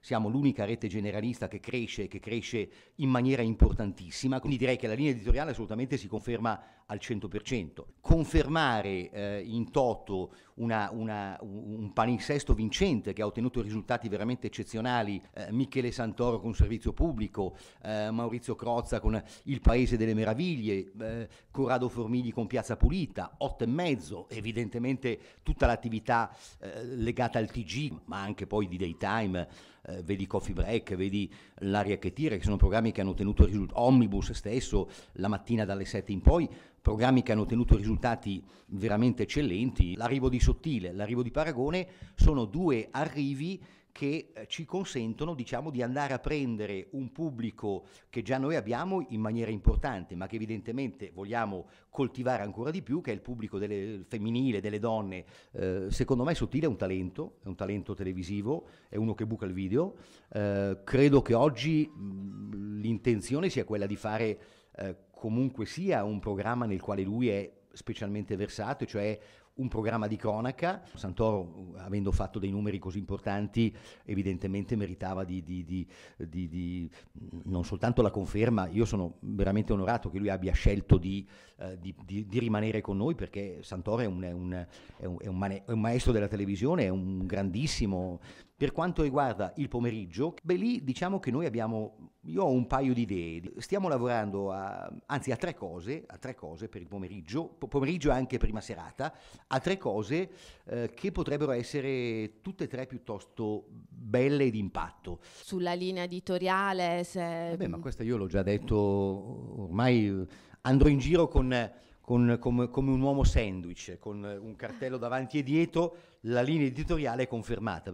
siamo l'unica rete generalista che cresce, che cresce in maniera importantissima, quindi direi che la linea editoriale assolutamente si conferma al 100%. Confermare eh, in toto una, una, un palinsesto vincente che ha ottenuto risultati veramente eccezionali, eh, Michele Santoro con Servizio Pubblico, eh, Maurizio Crozza con Il Paese delle Meraviglie, eh, Corrado Formigli con Piazza Pulita, 8 e mezzo, evidentemente tutta l'attività eh, legata al TG, ma anche poi di Daytime, eh, eh, vedi Coffee Break, vedi L'aria che tira, che sono programmi che hanno ottenuto risultati, Omnibus stesso, la mattina dalle 7 in poi, programmi che hanno ottenuto risultati veramente eccellenti. L'arrivo di Sottile, l'arrivo di Paragone sono due arrivi che eh, ci consentono diciamo, di andare a prendere un pubblico che già noi abbiamo in maniera importante, ma che evidentemente vogliamo coltivare ancora di più, che è il pubblico delle, femminile, delle donne. Eh, secondo me Sottile è un talento, è un talento televisivo, è uno che buca il video. Eh, credo che oggi l'intenzione sia quella di fare eh, comunque sia un programma nel quale lui è specialmente versato, cioè un programma di cronaca. Santoro, eh, avendo fatto dei numeri così importanti, evidentemente meritava di, di, di, di mm, non soltanto la conferma, io sono veramente onorato che lui abbia scelto di, eh, rimanere con noi perché Santoro è un, è, un, è, un, è un maestro della televisione, è un grandissimo... Per quanto riguarda il pomeriggio, beh lì diciamo che noi abbiamo io ho un paio di idee, stiamo lavorando a, anzi a tre cose, a tre cose per il pomeriggio, pomeriggio e anche prima serata, a tre cose eh, che potrebbero essere tutte e tre piuttosto belle e d'impatto. Sulla linea editoriale se... Beh, ma questa io l'ho già detto, ormai eh, andrò in giro con... Con, come, come, un uomo sandwich, con un cartello davanti e dietro, la linea editoriale è confermata.